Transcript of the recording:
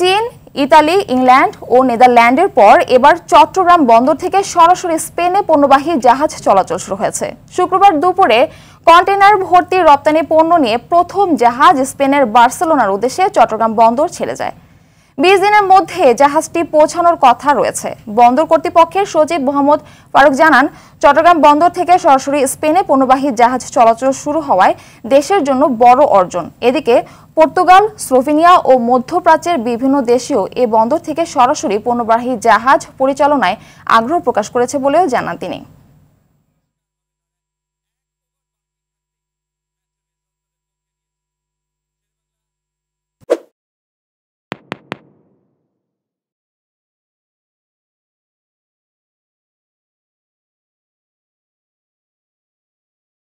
চীন Italy England ও নেদারল্যান্ডের পর এবার চট্টগ্রাম বন্দর থেকে সরাসরি স্পেনে পণ্যবাহী জাহাজ চলাচল শুরু হয়েছে শুক্রবার দুপুরে কন্টেনার ভর্তি রপ্তানি পণ্য নিয়ে প্রথম জাহাজ স্পেনের বার্সেলোনার উদ্দেশ্যে চট্টগ্রাম বন্দর ছেড়ে যায় বিশ দিনের মধ্যে জাহাজটি পৌঁছানোর কথা রয়েছে বন্দর কর্তৃপক্ষের সচিব মোহাম্মদ ফারুক জানান চট্টগ্রাম বন্দর থেকে সরাসরি স্পেনে পণ্যবাহী জাহাজ চলাচল শুরু হওয়ায় দেশের জন্য বড় অর্জন এদিকে পর্তুগাল স্লোভেনিয়া ও মধ্যপ্রাচ্যের বিভিন্ন দেশেও এ বন্দর থেকে সরাসরি পণ্যবাহী জাহাজ পরিচালনায় আগ্রহ প্রকাশ করেছে বলেও জানান তিনি